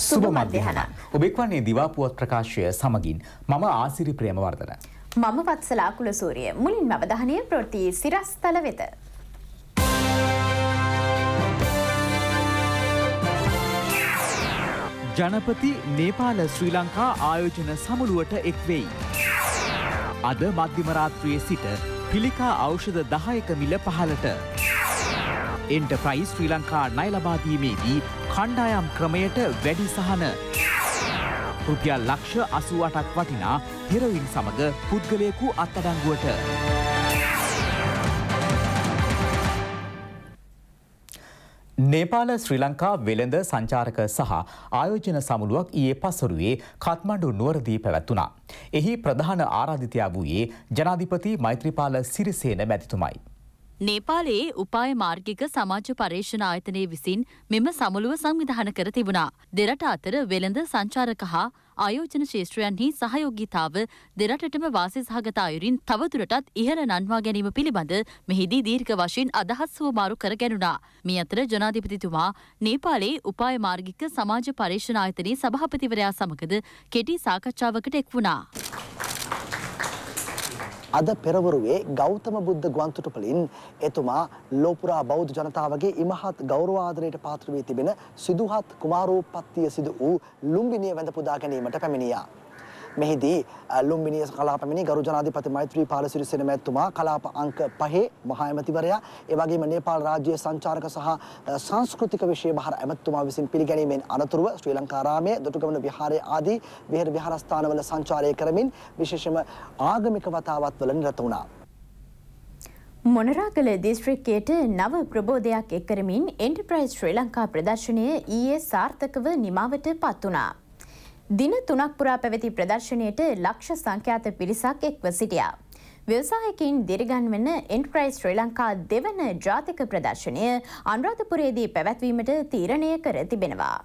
සුබ මධ්‍යහන. ඔබෙක් වන්නේ දිවාපුවත් ප්‍රකාශය සමගින් මම ආසිරි ප්‍රේමවර්ධන. මම වත්සලා කුලසූරිය මුලින් අවධානය ප්‍රෘති සිරස්තල වෙත. ජනපති නේපාල ශ්‍රී ලංකා ආයෝජන සමුළුවට එක්වෙයි. අද මධ්‍යමරාත්‍රයේ සිට පිළිකා අෞෂධ දහයක මිල පහලට. එන්ටප්‍රයිස් ශ්‍රී ලංකා ණය ලබාදීමේදී කණ්ඩායම් ක්‍රමයට වැඩි සහන. රුපියල් ලක්ෂ අසුවටක් වටිනා හෙරවින් සමඟ පුද්ගලයකු අත්තඩංගුවට. නේපාල ශ්‍රී ලංකා වෙළඳ සංචාරක සහ ආයෝජන සමුළුවක් ඊයේ පසරුවේ කත්මණ්ඩු නුවරදී පැවැත්වුණා. එහි ප්‍රධාන ආරාධිතයා වූයේ ජනාධිපති මෛත්‍රීපාල සිරිසේන මැතිතුමයි. නේපාලයේ උපාය මාර්ගික සමාජ පර්යේෂණ ආයතනය විසින් මෙම සමුළුව සංවිධාන කර තිබුණා. දෙරට අතර වෙළඳ සංචාරක හා ආයෝජන ශේෂත්‍රයන්හි සහයෝගීතාව දෙරටටම වාසි සහගත අයුරින් තවදුරටත් ඉහළ නන්වා ගැනීම පිළිබඳ මෙහිදී දීර්ඝ වශයෙන් අදහස් හුවමාරු කර ගැනුණා. මේ අතර ජනාධිපතිතුමා නේපාලයේ උපාය මාර්ගික සමාජ පර්යේෂණ ආයතනයේ සභාපතිවරයා සමගද කෙටි සාකච්ඡාවකට එක් වුණා. අද පෙරවරුවේ ගෞතම බුද්ධ ගුවන්තොටුපළින් එතුමා ලෝපුරා බෞද්ධ ජනතාවගේ ඉමහත් ගෞරවාදරයට පාත්‍ර වී තිබෙන සිදුහත් කුමාරෝපත්තිය සිදු වූ ලුම්බිනිය වැඳ පුදා ගැනීමට පැමිණියා. මෙහිදී ලුම්බිනි කලාපමිනි ගරු ජනාධිපති මෛත්‍රී පාලසිරි සෙනමැතිතුමා කලාප අංක 5 මහා ඇමතිවරයා ඒ වගේම නේපාල් රාජ්‍යයේ සංචාරක සහ සංස්කෘතික විෂය භාර ඇමතිතුමා විසින් පිළිගැනීමෙන් අනතුරුව ශ්‍රී ලංකාරාමයේ දොටුගමන විහාරයේ ආදී විහෙර විහාරස්ථානවල සංචාරය කරමින් විශේෂම ආගමික වතාවත් වල නිරත වුණා. මොනරාගල දිස්ත්‍රික්කයට නව ප්‍රබෝධයක් එක්කරමින් එන්ටප්‍රයිස් ශ්‍රී ලංකා ප්‍රදර්ශනය ඊයේ සාර්ථකව නිමාවට පත් වනා. දින තුනක් පුරා පැවති ප්‍රදර්ශනයට ලක්ෂ සංඛ්‍යාත පිරිසක් එක්ව සිටියා. ව්‍යවසායකින් දිරිගන්වන එන්ට්‍රයිස් ශ්‍රී ලංකා දෙවන ජාතික ප්‍රදර්ශනය අනුරාධපුරයේදී පැවැත්වීමට තීරණය කර තිබෙනවා.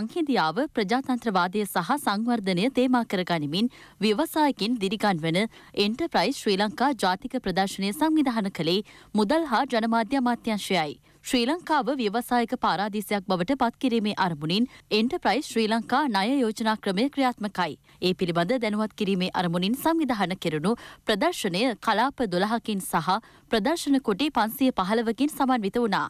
සංහිදියාව ප්‍රජාතන්ත්‍රවාදය සහ සංවර්ධනය තේමා කරගනිමින් ව්‍යවසායකින් දිරිගන්වන එන්ටර්ප්‍රයිස් ශ්‍රී ලංකා ජාතික ප්‍රදර්ශනය සංවිධාන කළේ මුදල් හා ජනමාධ්‍ය අමාත්‍යංශයයි. ශ්‍රී ලංකාව ව්‍යවසායක පාරාදීසයක් බවට පත්කිරීමේ අරමුණින් එන්ටර්ප්‍රයිස් ශ්‍රී ලංකා ණය යෝජනා ක්‍රමය ක්‍රියාත්මකයි. ඒ පිළිබඳ දැනුවත් කිරීමේ අරමුණින් සංවිධාන කෙරුණු ප්‍රදර්ශනය කලාප 12කින් සහ ප්‍රදර්ශන කුටි 515කින් සමන්විත වුණා.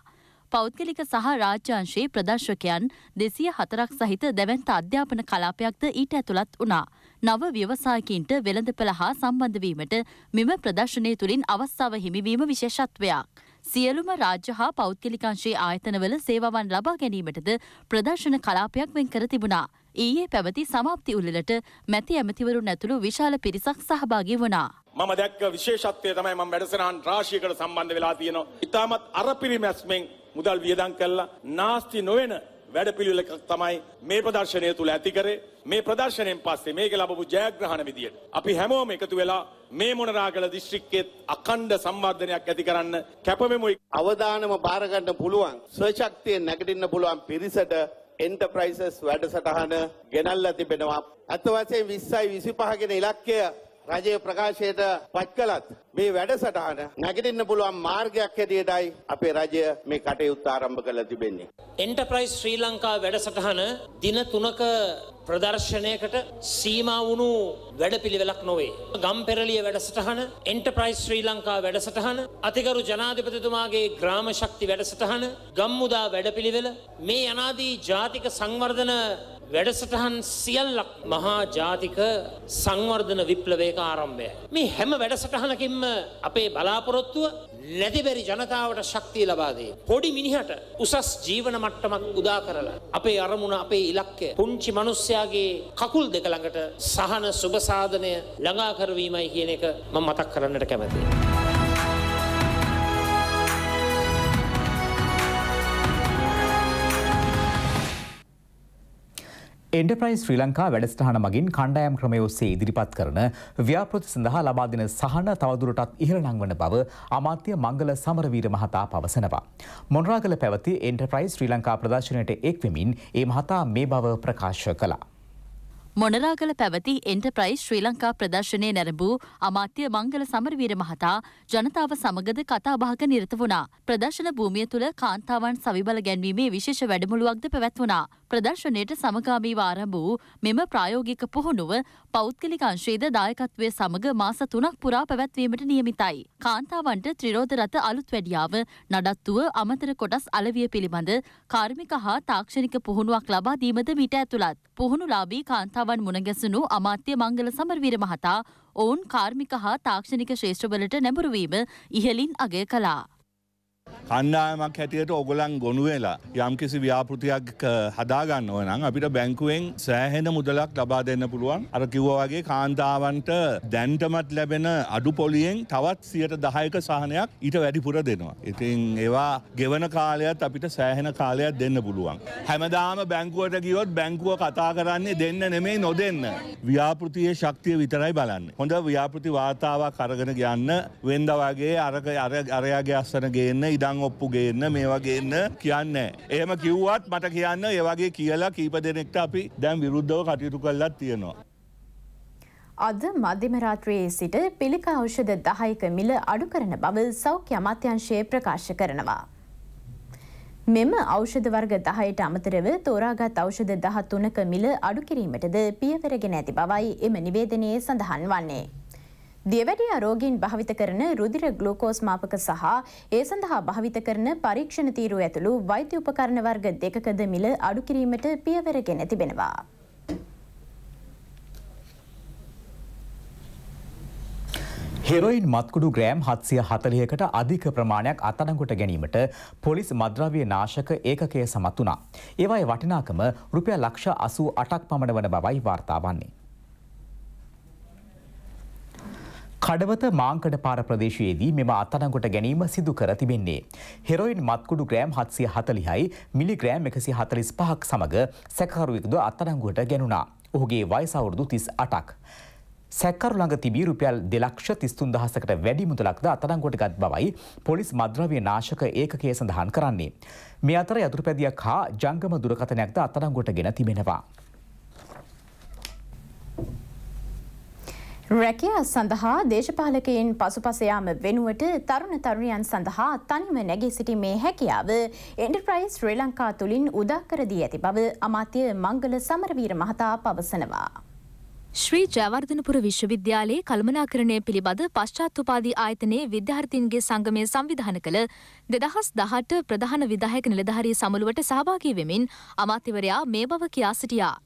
පෞද්ගලික සහ රාජ්‍යාංශයේ ප්‍රදර්ශකයන් දෙසිය හතරක් සහිත දැවන්ත අධ්‍යාපන කලාපයක්ද ඊට ඇතුළත් වුණා. නව ව්‍යවසායකින්ට වෙළඳ පෙළ හා සම්බන්ධවීමට මෙම ප්‍රදර්ශනය තුළින් අවස්ථාව හිමිවීම විශේෂත්වයක්. සියලුම රාජ්‍ය හා පෞද්ගලිකංශයේ ආයතනවල සේවාවන් ලබා ගැනීමටද ප්‍රදර්ශන කලාපයක් වෙන් කර තිබුණා. ඊයේ පැවති සමාප්ති උළෙලට මැති ඇමතිවරුන් ඇතුළු විශාල පිරිසක් සහභාගී වුණා. මම දැක්ක විශේෂත්වය තමයි මම වැඩසටහන් රාශියකට සම්බන්ධ වෙලා තියෙනවා. ඉතාමත් අරපිරිමැස්මෙන් මුදල් වියදම් කළා නාස්ති නොවන වැඩපිළිවෙලක් තමයි මේ ප්‍රදර්ශනය තුල ඇති කරේ මේ ප්‍රදර්ශනයෙන් පස්සේ මේක ලැබපු ජයග්‍රහණ විදියට අපි හැමෝම එකතු වෙලා මේ මොනරාගල දිස්ත්‍රික්කයේ අඛණ්ඩ සංවර්ධනයක් ඇති කරන්න කැපවෙමු අවදානම බාර ගන්න පුළුවන් ස්වශක්තිය නැගිටින්න පුළුවන් පිරිසට එන්ටර්ප්‍රයිසස් වැඩසටහන ගෙනල්ලා තිබෙනවා අත වශයෙන් 20යි 25 ගෙන ඉලක්කය රජයේ ප්‍රකාශයට පත් කළත් මේ වැඩසටහන නැගිටින්න පුළුවන් මාර්ගයක් හැටියටයි අපේ රජය මේ කටයුත්ත ආරම්භ කළ තිබෙන්නේ. එන්ටර්ප්‍රයිස් ශ්‍රී ලංකා වැඩසටහන දින 3ක ප්‍රදර්ශනයකට සීමා වුණු වැඩපිළිවෙලක් නොවේ. ගම්පෙරලිය වැඩසටහන එන්ටර්ප්‍රයිස් ශ්‍රී ලංකා වැඩසටහන අතිගරු ජනාධිපතිතුමාගේ ග්‍රාම ශක්ති වැඩසටහන ගම්මුදා වැඩපිළිවෙල මේ අනාදී ජාතික සංවර්ධන වැඩසටහන් සියල්ලක් මහා ජාතික සංවර්ධන විප්ලවයක ආරම්භය. මේ හැම වැඩසටහනකින්ම අපේ බලාපොරොත්තුව නැතිබැරි ජනතාවට ශක්තිය ලබාදේ. පොඩි මිනිහට උසස් ජීවන මට්ටමක් උදා කරලා. අපේ අරමුණ අපේ ඉලක්කය පුංචි මනුස්්‍යයාගේ කකුල් දෙක ළඟට සහන සුභසාධනය ළඟා කරවීමයි කියන එක මම මතක් කරන්නට කැමතියි. එන්ටප්‍රයිස් ශ්‍රී ලංකා වැඩස්ටහන මගින් කණ්ඩායම් ක්‍රමය ඔස්සේ ඉදිරිපත් කරන ව්‍යාපෘති සඳහා ලබා දෙන සහන තවදුරටත් ඉහළ නංවන බව අමාත්‍ය මංගල සමරවීර මහතා පවසනවා. මොනරාගල පැවති එන්ටප්‍රයිස් ශ්‍රී ලංකා ප්‍රදර්ශනයට එක්වෙමින් ඒ මහතා මේ බව ප්‍රකාශ කළා. මොනරාගල පැවති එන්ටප්‍රයිස් ශ්‍රී ලංකා ප්‍රදර්ශනය නැරඹූ අමාත්‍ය මංගල සමරවීර මහතා ජනතාව සමගද කතාබහක නිරත වුණා. ප්‍රදර්ශන භූමිය තුළ කාන්තාවන් සවිබල ගැන්වීමේ විශේෂ වැඩමුළුවක්ද පැවැත්වුණා. ප්‍රදර්ශනයට සමගාමීව ආරම්භ වූ මෙම ප්‍රායෝගික පුහුණුව පෞද්ගලික අංශයේද දායකත්වය සමග මාස තුනක් පුරා පැවැත්වීමට නියමිතයි. කාන්තාවන්ට ත්‍රිරෝධ රථ අලුත් වැඩියාව, නඩත්තුව, අමතර කොටස් අලවිය පිළිබඳ කාර්මික හා තාක්ෂණික පුහුණුවක් ලබා දීමද මීට ඇතුළත්. පුහුණුලාභී කාන්තාව වාර්තාවන් මුණගැසුණු අමාත්‍ය මංගල සමරවීර මහතා ඔවුන් කාර්මික හා තාක්ෂණික ශේෂ්ත්‍රවලට නැඹුරුවීම ඉහලින් අගය කළා. කණ්ඩායමක් හැටියට ඔගොලන් ගොනු වෙලා යම් කිසි ව්‍යාපෘතියක් හදාගන්න ඕනම් අපිට බැංකුවෙන් සෑහෙන මුදලක් ලබා දෙන්න පුළුවන් අර කිව්වගේ කාන්තාවන්ට දැන්ටමත් ලැබෙන අඩු පොලියෙන් තවත් සියට දහයක සහනයක් ඊට වැඩිපුර දෙනවා. ඉතින් ඒවා ගෙවන කාලයත් අපිට සෑහෙන කාලයක් දෙන්න පුළුවන්. හැමදාම බැංකුවට ගියොත් බැංකුව කතා කරන්නේ දෙන්න නෙමේ නොදෙන්න. ව්‍යාපෘතියේ ශක්තිය විතරයි බලන්න. හොඳ ව්‍යාපෘති වාතාවක් අරගෙන ගන්න වෙන්ද වගේ අරක අරයාගේ අස්සන ගේන්න ඉඩං ඔප්පු ගේන්න මේ වගේන්න කියන්න. එහෙම කිව්වත් මට කියන්න ඒවගේ කියලා කීප දෙනෙක්ට අපි දැම් විරුද්ධව කටයුතු කල්ලත් තියෙනවා. අද මධ්‍යමරාත්‍රයේ සිට පිළිකා ඖෂධ දහයක මිල අඩු කරන බව සෞඛ්‍ය අමාත්‍යංශය ප්‍රකාශ කරනවා. මෙම ඖෂධ වර්ග දහයට අමතරව තෝරාගත් ඖෂධ දහ තුනක මිල අඩු කිරීමටද පියවරගෙන ඇති බවයි එම නිවේදනයේ සඳහන් වන්නේ. දියවැඩි අරෝගීන් භාවිත කරන රුදිර ග්ලූකෝස් මාපක සහ ඒ සඳහා භාවිත කරන පරීක්ෂණ තීරු ඇතුළු වෛද්‍ය උපකරණ වර්ග දෙකකද මිල අඩු කිරීමට පියවරගෙන තිබෙනවා. හෙරොයින් මත්කුඩු ග්‍රෑම් හත්සිය හතලියකට අධික ප්‍රමාණයක් අතනගොට ගැනීමට පොලිස් මද්‍රවිය නාශක ඒකකය සමත් වනා. ඒවයි වටිනාකම රුපිය ලක්ෂ අසූ අටක් පමණ වන බවයි වාර්තා වන්නේ. කඩවත මාංකඩ පාර ප්‍රදේශයේදී මෙම අත්අඩංගුවට ගැනීම සිදු කර තිබෙන්නේ. හෙරොයින් මත්කුඩු ග්‍රෑම් 740යි මිලිග්‍රෑම් 145ක් සමග සැකකරුවෙකුද අත්අඩංගුවට ගැනුණා. ඔහුගේ වයස අවුරුදු 38ක්. සැකරු ළඟ තිබී රුපියල් දෙලක්ෂ තිස්තුන් දහසකට වැඩි මුදලක්ද අතරංගොට ගත් බවයි පොලිස් මද්‍රව්‍ය නාශක ඒකකය සඳහන් කරන්නේ. මේ අතර යතුරුපැදියක් හා ජංගම දුරකථනයක්ද අතරංගොට ගෙන තිබෙනවා. රැකියා සඳහා දේශපාලකයෙන් පසුපසයාම වෙනුවට තරුණ තරුණයන් සඳහා තනිම නැගී සිටීමේ හැකියාව එන්ටර්ප්‍රයිස් ශ්‍රී ලංකා තුළින් උදාකර දී ඇති බව අමාත්‍ය මංගල සමරවීර මහතා පවසනවා. ශ්‍රී ජයවර්ධනපුර විශ්වවිද්‍යාලයේ කළමනාකරණය පිළිබඳ පශ්චාත්තුපාදී ආයතනයේ විද්‍යාර්ථීන්ගේ සංගමය සංවිධාන කළ දෙදහස් දහට ප්‍රධාන විදායක නිලධාරී සමුළුවට සහභාගී වෙමින් අමාත්‍යවරයා මේ බව කියා සිටියා.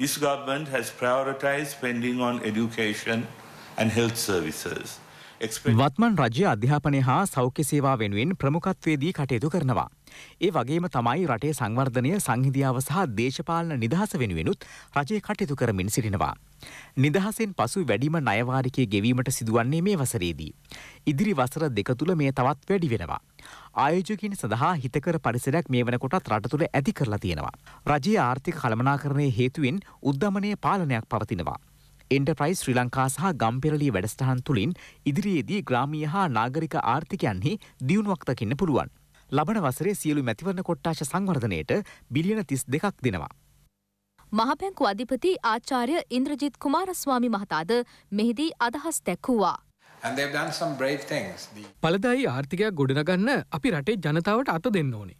this government has prioritized spending on education and health services. වත්මන් රජය අධ්‍යාපනය හා සෞඛ්‍ය සේවා වෙනුවෙන් ප්‍රමුකත්වයේදී කටයුතු කරනවා. ඒ වගේම තමයි රටේ සංවර්ධනය සංහිදියාව සහ දේශපාලන නිදහස වෙනුවෙනුත් රජය කටයුතු කරමින් සිටිනවා. නිදහසෙන් පසු වැඩිම නයවාරිකය ගෙවීමට සිදුවන්නේ මේ වසරේදී. ඉදිරි වසර දෙක තුළ මේ තවත් වැඩි වෙනවා. ආයෝජකින් සඳහා හිතකර පරිසරයක් මේ වනකොටත් රට තුළ ඇති කරලා තියෙනවා. රජයේ ආර්ථික කළමනාකරණය හේතුවෙන් උද්ධමනය පාලනයක් පවතිනවා. එන්ටප්‍රයිස් ශ්‍රී ලංකා සහ ගම්පෙරලී වැඩස්ටහන් තුළින් ඉදිරියේදී ග්‍රාමීය හා නාගරික ආර්ථිකයන්හි දියුණුවක්තකින්න පුළුවන්. ලබන වසරේ සියලු මැතිවරණ කොට්ටාශ සංවර්ධනයට බිලියන තිස් දෙකක් දෙනවා. මහපැංකු අධිපති ආචාර්ය ඉන්ද්‍රජිත් කුමාරස්වාමි මහතාද මෙහිදී අදහස් දැක්වූවා. පලදායි ආර්ථිකයක් ගොඩනගන්න අපි රටේ ජනතාවට අත දෙන්න ඕනේ.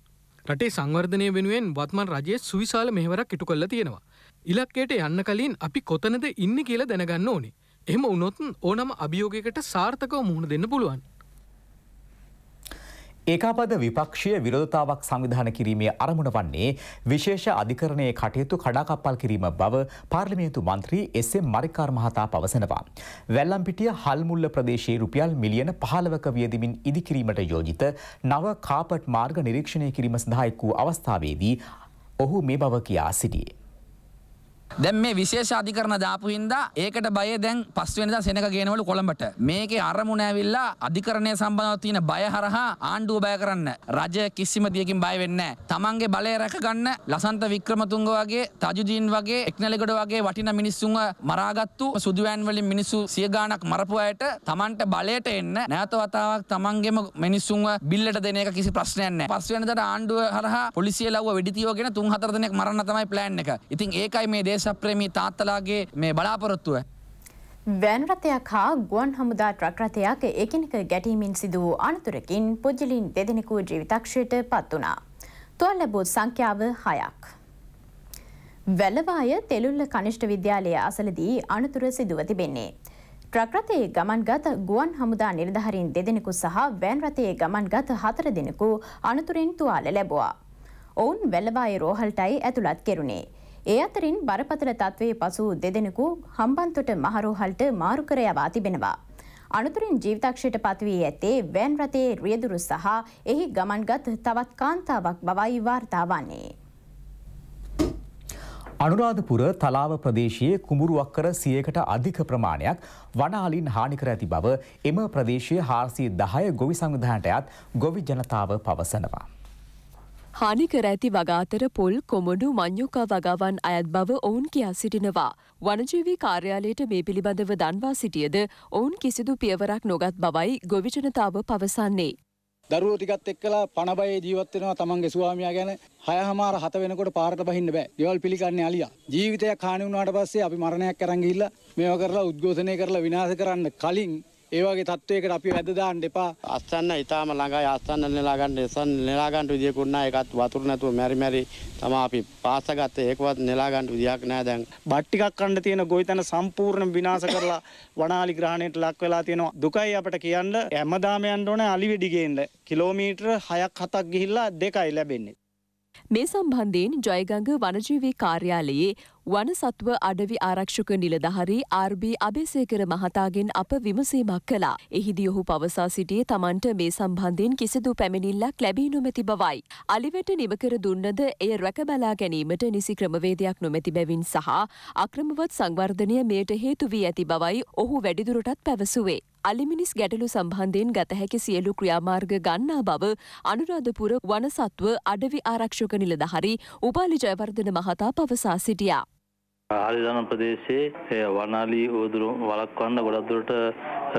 රටේ සංවර්ධනය වෙනුවෙන් වත්මන් රජයේ සුවිශාල මෙහවරක් ඉටු කල්ල තියෙනවා. ඉලක්කයට යන්න කලින් අපි කොතනද ඉන්න කියලා දැනගන්න ඕනේ. එහෙම උනොත් ඕනම අභියෝගකට සාර්ථකව මුහුණ දෙන්න පුළුවන්. ඒකාපද විපක්ෂය විරෝධතාවක් සංවිධාන කිරීමේ අරමුණ වන්නේ විශේෂ අධිකරණය කටයුතු කඩාකප්පල් කිරීම බව පාර්ලිමේන්තු මන්ත්‍රී එස්ම් මරිකාර් මහතා පවසනවා. වැල්ලම්පිටිය හල්මුල්ල ප්‍රදේශයේ රුපියල් මිලියන පහලවක වියදිමින් ඉදිකිරීමට යෝජිත නව කාපට් මාර්ග නිරීක්ෂණය කිරීම සඳහා එක් වූ අවස්ථාවේදී ඔහු මේ බව කියා සිටියේ. දැන් මේ විශේෂ අධිකරණ දාපු හින්දා ඒකට බය දැන් පස්වෙනිදා සෙනක ගේනවලු කොළඹට. මේකේ අරමුණ ඇවිල්ලා අධිකරණය සම්බන්ධව තියෙන බය හරහා ආණ්ඩුව බය කරන්න. රජ කිසිම දියකින් බය වෙන්නේ නැහැ. තමන්ගේ බලය රැක ගන්න ලසන්ත වික්‍රමතුංග වගේ, තජුදීන් වගේ, එක්නලිගඩ වගේ වටිනා මිනිස්සුන්ව මරාගත්තු සුදුවෑන් වලින් මිනිස්සු සිය ගාණක් මරපු අයට තමන්ට බලයට එන්න නැවත වතාවක් තමන්ගේම මිනිස්සුන්ව බිල්ලට දෙන එක කිසි ප්‍රශ්නයක් නැහැ. පස්වෙනිදාට ආණ්ඩුව හරහා පොලිසිය ලව්ව වෙඩි තියවගෙන 3-4 දිනක් මරන්න තමයි ප්ලෑන් එක. ඉතින් ඒකයි මේ දේශ දේශප්‍රේමී තාත්තලාගේ මේ බලාපොරොත්තුව. වැන්රතයක් හා ගුවන් හමුදා ට්‍රක් රථයක් එකනික ගැටීමින් සිදු වූ අනතුරකින් පුද්ජලින් දෙදෙනෙකු ජීවිතක්ෂයට පත් වනා. තුවල් ලැබූ සංඛ්‍යාව හයක්. වැලවාය තෙළුල්ල කනිෂ්ට විද්‍යාලය අසලදී අනතුර සිදුව තිබෙන්නේ. ට්‍රක්රතයේ ගමන්ගත ගුවන් හමුදා නිර්ධහරින් දෙදෙනෙකු සහ වැන්රතයේ ගමන්ගත හතර දෙනෙකු අනතුරින් තුවාල ලැබවා. ඔවුන් වැලවාය රෝහල්ටයි ඇතුළත් කෙරුණේ. ඒ අතරින් බරපතල තත්ත්වයේ පසු දෙදෙනෙකු හම්බන්තොට මහරෝහල්ට මාරු කර යවා තිබෙනවා. අනතුරින් ජීවිතක්ෂයට පත්වී ඇත්තේ වෑන් රථයේ රියදුරු සහ එහි ගමන්ගත් තවත් කාන්තාවක් බවයි වාර්තා වන්නේ. අනුරාධපුර තලාව ප්‍රදේශයේ කුඹුරුවක්කර සියකට අධික ප්‍රමාණයක් වනාලින් හානිකර ඇති බව එම ප්‍රදේශය හාරසිය දහය ගොවි සංවිධානටයත් ගොවි ජනතාව පවසනවා. හානි කර ඇති වගාතර පොල් කොමඩු මං්‍යුකා වගාවන් අයත් බව ඔවුන් කියා සිටිනවා. වනජීවී කාර්යාලයට මේ පිළිබඳව දන්වා සිටියද ඔවුන් කිසිදු පියවරක් නොගත් බවයි ගොවිජනතාව පවසන්නේ. දරුවෝ ටිකත් එක්කලා පණබයේ ජීවත් වෙනවා තමන්ගේ ස්වාමියා ගැන හයහමාර හත වෙනකොට පාරට බහින්න බෑ. දේවල් පිළිගන්නේ අලියා. ජීවිතයක් හානි වුණාට පස්සේ අපි මරණයක් කරන් ගිහිල්ලා මේවා කරලා උද්ඝෝෂණය කරලා විනාශ කරන්න කලින් ඒවගේ තත්ත්වයකට අපි වැදදාන්න එපා අස්සන්න ඉතාම ළඟයි අස්සන්න නෙලාගන්න එසන් නෙලාගන්ට විදිකුන්නා එකත් වතුර නැතුව මැරිමැරි තම අපි පාසගත්ත ඒකවත් නෙලාගන්ට විදියක් නෑ දැන් බට්ටිකක් කණ්ඩ තියෙන ගොවිතැන සම්පූර්ණ විනාශ කරලා වනාලි ග්‍රහණයට ලක් වෙලා තියෙනවා දුකයි අපට කියන්න හැමදාම යන්න ඕනේ අලිවෙඩිගෙන්න කිලෝමීටර 6ක් 7ක් ගිහිල්ලා දෙකයි ලැබෙන්නේ මේ සම්බන්ධයෙන් ජයගඟ වනජීවී කාර්යාලයේ වනසත්ව අඩවි ආරක්ෂක නිලධහරි ආර්බී අභේසේකර මහතාගෙන් අප විමසීමක් කළා. එහිදී ඔහු පවසා සිටියේ තමන්ට මේ සම්බන්ධයෙන් කිසිදු පැමිණිල්ලක් ලැබී නොමැති බවයි. අලිවට නිමකර දුන්නද එය රැකබලා ගැනීමට නිසි ක්‍රමවේදයක් නොමැති බැවින් සහ අක්‍රමවත් සංවර්ධනය මෙයට හේතු වී ඇති බවයි ඔහු වැඩිදුරටත් පැවසුවේ. අලිමිනිස් ගැටලු සම්බන්ධයෙන් ගත හැකි සියලු ක්‍රියාමාර්ග ගන්නා බව අනුරාධපුර වනසත්ව අඩවි ආරක්ෂක නිලධහරි උපාලි ජයවර්ධන මහතා පවසා සිටියා. ආරිදානම් ප්‍රදේශයේ වනාලී ඕදුරු වළක්වන්න ගොඩක් දුරට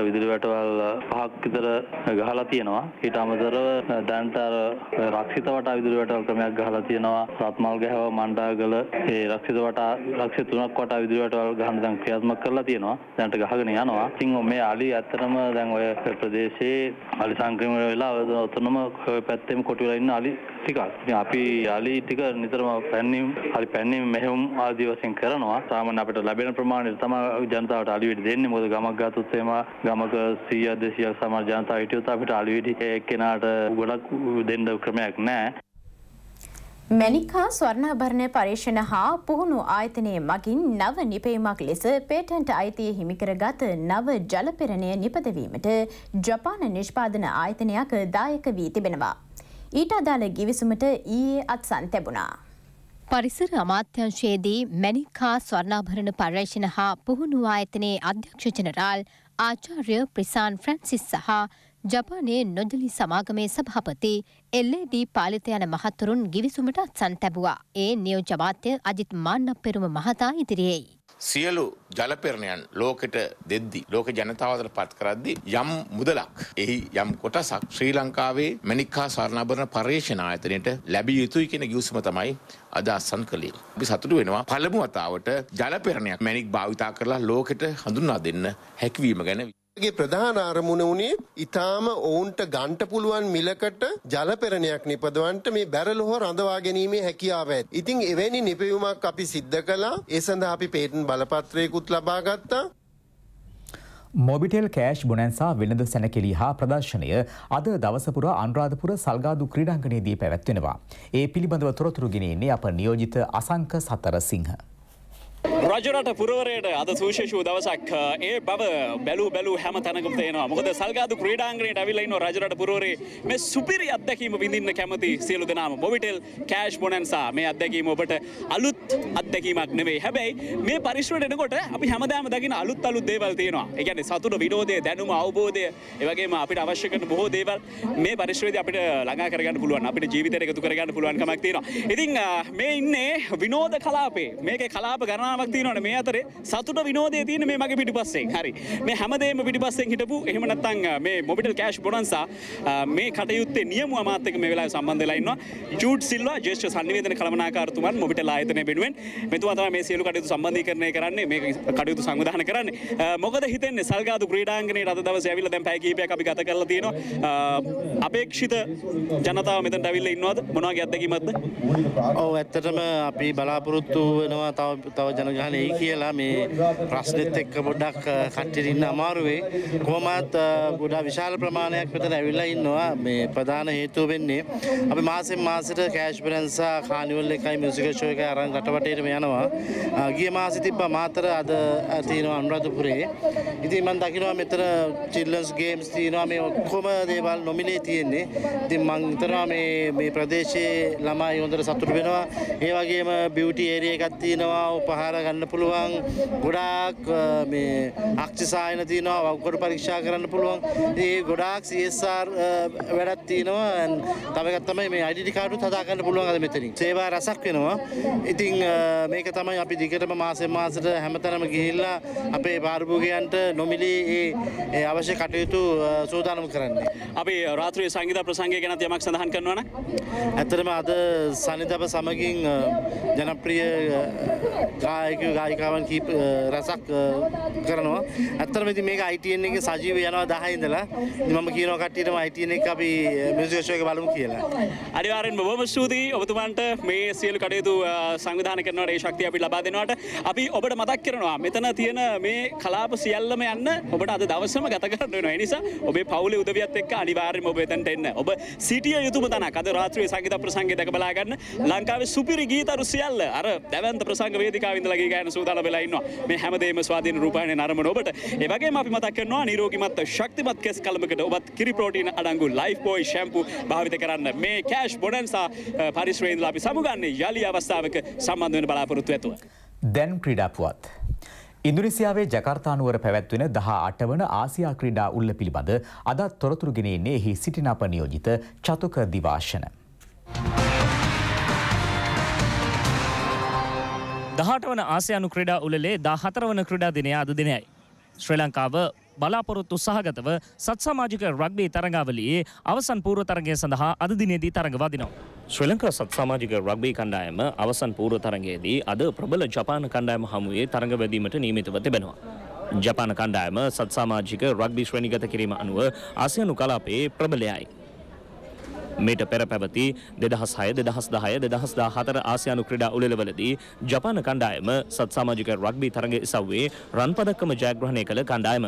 විදුලි වැටවල් පහක් විතර ගහලා තියෙනවා. ඊට අමතරව දැනට අර රක්ෂිත වටා විදුලි වැටවල් ක්‍රමයක් ගහලා තියෙනවා. රත්මල් ගහව මණ්ඩාගල ඒ රක්ෂිත වටා ලක්ෂ තුනක් වටා විදුලි වැටවල් ගහන්න දැන් ක්‍රියාත්මක කරලා තියෙනවා. දැනට ගහගෙන යනවා. ඉතින් මේ අලි ඇත්තටම දැන් ඔය ප්‍රදේශයේ අලි සංක්‍රමණය වෙලා ඔතනම පැත්තෙම කොටු වෙලා ඉන්න අලි ටිකක් අපි යාලි ටික නිතරම පැන්නීම් හරි පැන්නීම් මෙහෙම් ආදී වශයෙන් කරනවා සාමාන්‍ය අපිට ලැබෙන ප්‍රමාණයට තමයි ජනතාවට අලිවිඩි දෙන්නේ මොකද ගමක් ගත්තොත් එහෙම ගමක 100 200ක් සමහර ජනතාව හිටියොත් අපිට අලිවිඩි එක්කෙනාට ගොඩක් දෙන්න ක්‍රමයක් නැහැ මැනිකා ස්වර්ණාභරණය පර්ේෂණ හා පුහුණු ආයතනය මගින් නව නිපේමක් ලෙස පේටන්ට අයිතිය හිමිකරගත නව ජලපෙරණය නිපදවීමට ජපාන නිෂ්පාදන ආයතනයක් දායක වී තිබෙනවා. ඊට අදාළ ගිවිසුමට ඊයේ අත්සන් තැබුණා. පරිසර අමාත්‍යංශයේදී මැනිකා ස්වර්ණාභරණ පර්යේෂණ හා පුහුණු ආයතනයේ අධ්‍යක්ෂ ජනරාල් ආචාර්ය ප්‍රිසාන් ෆ්‍රැන්සිස් සහ ජපානයේ නොදලි සමාගමේ සභාපති එල්ලේඩී පාලිත යන මහතුරුන් ගිවිසුමට අත්සන් තැබුවා. ඒ නියෝජ්‍ය අමාත්‍ය අජිත් මාන්නපෙරුම මහතා ඉදිරියේයි. සියලු ජලපෙරණයන් ලෝකෙට දෙද්දි ලෝක ජනතාවට පත් කරද්දි යම් මුදලක් එහි යම් කොටසක් ශ්‍රී ලංකාවේ මැනික්කා සාරණාභරණ පර්යේෂණ ආයතනයට ලැබිය යුතුයි කියන ගිවිසුම තමයි අද අත්සන් කළේ. අපි සතුටු වෙනවා පළමු වතාවට ජලපෙරණයක් මැනික් භාවිතා කරලා ලෝකෙට හඳුන්වා දෙන්න හැකිවීම ගැන ගේ ප්‍රධාන අරමුණ වුණේ ඊටාම ඔවුන්ට ගන්ට පුළුවන් මිලකට ජලපෙරණයක් නිපදවන්නට මේ බැරල් හෝ රඳවා ගැනීමේ හැකියාව ඇත. ඉතින් එවැනි නිපැයුමක් අපි සිද්ධ කළා. ඒ සඳහා අපි පේටන්ට් බලපත්‍රයකුත් ලබා ගත්තා. මොබිටෙල් කෑෂ් බොනන්සා වෙළඳ සැනකෙලි හා ප්‍රදර්ශනය අද දවසපුර අන්රාධපුර සල්ගාදු ක්‍රීඩංගනයේදී පැවැත්වෙනවා. ඒ පිළිබඳව තොරතුරු ගෙනෙන්නේ අප නියෝජිත අසංක සතර සිංහ. රජරට පුරවරයට අද සූශේෂූ දවසක් ඒ බව බැලූ බැලූ හැම තැනකම තේනවා. මොකද සල්ගාදු ක්‍රීඩාංගණයට ඇවිල්ලා ඉන්න රජරට පුරවරේ මේ සුපිරි අත්දැකීම විඳින්න කැමති සියලු දෙනාම මොබිටෙල් කෑෂ් බොනන්සා මේ අත්දැකීම ඔබට අලුත් අත්දැකීමක් නෙවෙයි. හැබැයි මේ පරිශ්‍රයට එනකොට අපි හැමදාම දකින අලුත් අලුත් දේවල් තියෙනවා. ඒ කියන්නේ සතුට, විනෝදය, දැනුම, අවබෝධය, ඒ වගේම අපිට අවශ්‍ය කරන බොහෝ දේවල් මේ පරිශ්‍රයේදී අපිට ළඟා කරගන්න පුළුවන්. අපිට ජීවිතයට එකතු කරගන්න පුළුවන් කමක් තියෙනවා. ඉතින් මේ ඉන්නේ විනෝද කලාපේ. මේකේ කලාප ගණනාවක් තියෙනවනේ මේ අතරේ සතුට විනෝදය තියෙන මේ මගේ පිටිපස්සෙන්. හරි. මේ හැමදේම පිටිපස්සෙන් හිටපු එහෙම නැත්නම් මේ මොබිටල් කෑෂ් බොනන්සා මේ කටයුත්තේ නියමුව මාත් එක්ක මේ වෙලාවේ සම්බන්ධ වෙලා ඉන්නවා. ජූඩ් සිල්වා ජ්‍යෙෂ්ඨ සංනිවේදන කළමනාකාරතුමන් මොබිටල් ආයතනය වෙනුවෙන් මෙතුමා තමයි මේ සියලු කටයුතු සම්බන්ධීකරණය කරන්නේ මේ කටයුතු සංවිධානය කරන්නේ. මොකද හිතෙන්නේ සල්ගාදු ක්‍රීඩාංගණයේ අද දවසේ ඇවිල්ලා දැන් පැය කිහිපයක් අපි ගත කරලා තියෙනවා. අපේක්ෂිත ජනතාව මෙතනට ඇවිල්ලා ඉන්නවද? මොනවාගේ අත්දැකීමක්ද? ඔව් ඇත්තටම අපි බලාපොරොත්තු වෙනවා තව තව ජනගහනයක් නෙයි කියලා මේ ප්‍රශ්නෙත් එක්ක ගොඩක් කට්ටියට ඉන්න අමාරුවේ කොහොමත් ගොඩාක් විශාල ප්‍රමාණයක් මෙතන ඇවිල්ලා ඉන්නවා මේ ප්‍රධාන හේතුව වෙන්නේ අපි මාසෙන් මාසෙට කෑෂ් බැලන්ස් සහ කානිවල් එකයි මියුසිකල් ෂෝ එකයි අරන් රටවටේටම යනවා ගිය මාසෙ තිබ්බා මාතර අද තියෙනවා අනුරාධපුරේ ඉතින් මම දකිනවා මෙතන චිල්ඩ්‍රන්ස් ගේම්ස් තියෙනවා මේ ඔක්කොම දේවල් නොමිනේ තියෙන්නේ ඉතින් මම හිතනවා මේ මේ ප්‍රදේශයේ ළමයි හොඳට සතුට වෙනවා ඒ වගේම බියුටි ඒරියා එකක් තියෙනවා උපහාර ගන්න කරන්න පුළුවන් ගොඩාක් මේ අක්ෂි සායන තියෙනවා වකුගඩු පරීක්ෂා කරන්න පුළුවන් ඒ ගොඩාක් CSR වැඩක් තියෙනවා තව එකක් තමයි මේ ID card උත් හදා ගන්න පුළුවන් අද මෙතනින් සේවා රසක් වෙනවා ඉතින් මේක තමයි අපි දිගටම මාසෙන් මාසෙට හැමතැනම ගිහිල්ලා අපේ පාරිභෝගිකයන්ට නොමිලේ ඒ අවශ්‍ය කටයුතු සූදානම් කරන්නේ අපි රාත්‍රියේ සංගීත ප්‍රසංගය ගැන යමක් සඳහන් කරනවා නම් ඇත්තටම අද සනිදබ සමගින් ජනප්‍රිය ගායකයෝ ගායිකාවන් කීප රසක් කරනවා. ඇත්තටම ඉතින් මේක ITN එකේ සජීව යනවා 10 ඉඳලා. ඉතින් මම කියනවා කට්ටියටම ITN එක අපි මියුසික් ෂෝ එක බලමු කියලා. අනිවාර්යෙන්ම බොහොම ස්තුතියි ඔබතුමන්ට මේ සියලු කටයුතු සංවිධානය කරනවට ඒ ශක්තිය අපිට ලබා දෙනවට අපි ඔබට මතක් කරනවා මෙතන තියෙන මේ කලාප සියල්ලම යන්න ඔබට අද දවසම ගත කරන්න වෙනවා. ඒ නිසා ඔබේ පවුලේ උදවියත් එක්ක අනිවාර්යෙන්ම ඔබ එතනට එන්න. ඔබ සිටිය යුතුම තැනක්. අද රාත්‍රියේ සංගීත ප්‍රසංගය දැක බලා ගන්න. ලංකාවේ සුපිරි ගීතරු සියල්ල අර දැවැන්ත ප්‍රසංග වේදිකාවෙ ඉඳලා ගී යන සූදානම් වෙලා ඉන්නවා. මේ හැමදේම ස්වාධීන රූපాయන නරඹන ඔබට. ඒ වගේම අපි මතක් කරනවා නිරෝගීමත් ශක්තිමත් කෙස් කලමකට ඔබත් කිරි ප්‍රෝටීන අඩංගු ලයිෆ් බෝයි ෂැම්පූ භාවිත කරන්න. මේ කෑෂ් බොඩන්සා පරිශ්‍රයෙන් ඉඳලා අපි සමුගන්නේ යලි අවස්ථාවක සම්බන්ධ වෙන බලාපොරොත්තු ඇතුව. දැන් ක්‍රීඩාපුවත්. ඉන්දුනිසියාවේ ජකර්තානුවර පැවැත්වෙන දහ අටවන ආසියා ක්‍රීඩා උල්ල පිළිබඳ අදත් තොරතුරුගෙනෙන්නේ එහි සිටින අප නියෝජිත චතුක දිවාශන. දහට වන ආසයනු ක්‍රඩා උලේ දා හතරවන ක්‍රඩා දිනය අද දිනයයි. ශ්‍රී ලංකාව බලාපොරොත්තු සහගතව සත් සමාජික රග්බී තරගාවලයේ අවසන් පූර්ව තරගය සඳහා අද දිනේදී තරගවදිනවා. ශ්‍රී ලංකා සත් සමාජික රග්බී කණ්ඩායම අවසන් පූර්ව තරගයේදී අද ප්‍රබල ජපාන කණ්ඩායම හමුවේ තරඟ වැදීමට නියමිතව තිබෙනවා. ජපාන කණ්ඩායම සත් සමාජික රග්බී ශ්‍රේණිගත කිරීම අනුව ආසියානු කලාපයේ ප්‍රබලයයි. මේට පෙර පැවති දෙදහස් හය දෙදහස් දහය දෙදහස් දාහතර ආසියානු ක්‍රඩා උලෙලවලදී ජපාන කණ්ඩායම සත් සාමාජික රක්්බි තරග ඉසව්වේ රන්පදක්කම ජයග්‍රහණය කළ කණ්ඩායම.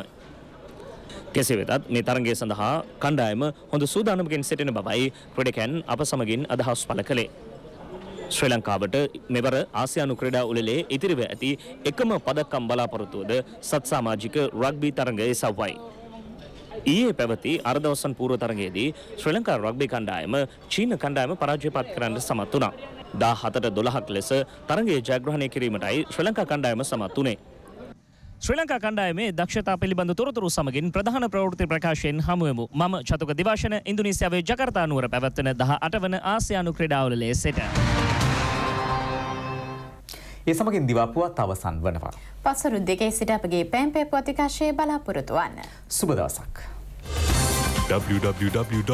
කෙසේ වෙතත් මේ තරගේ සඳහා කණ්ඩායම හොඳ සූදානමකින් සිටින බවයි ක්‍රඩකැන් අප සමගින් අදහස් පල කළේ. ශ්‍රී ලංකාවට මෙවර ආසියානු ක්‍රඩා උලේ ඉතිරිව ඇති එකම පදක්කම් බලාපොරොත්තුවද සත්සාමාජික රක්්බී තරග එසව්වයි. ඊයේ පැවති අර්ධවසන් පූර්ව තරගයේදී ශ්‍රී ලංකා රග්බි කණ්ඩායම චීන කණ්ඩායම පරාජයපත් කරන්න සමත් වුණා. 17ට 12ක් ලෙස තරගයේ ජයග්‍රහණය කිරීමටයි ශ්‍රී ලංකා කණ්ඩායම සමත් වුණේ. ශ්‍රී ලංකා කණ්ඩායමේ දක්ෂතා පිළිබඳ තොරතුරු සමගින් ප්‍රධාන ප්‍රවෘත්ති ප්‍රකාශයෙන් හමුවෙමු. මම චතුක දිවාශන ඉන්දුනීසියාවේ ජකර්තා නුවර පැවැත්වෙන 18 වන ආසියානු ක්‍රීඩාවලයේ සිට. ඒ සමගින් දිවපුවත් අවසන් වනවා. පසුරු දෙකේ සිට අපගේ පැම්පේ පොතිකාශයේ බලාපොරොතුවන්න. සුබදවසක්. www.ipnnews.lk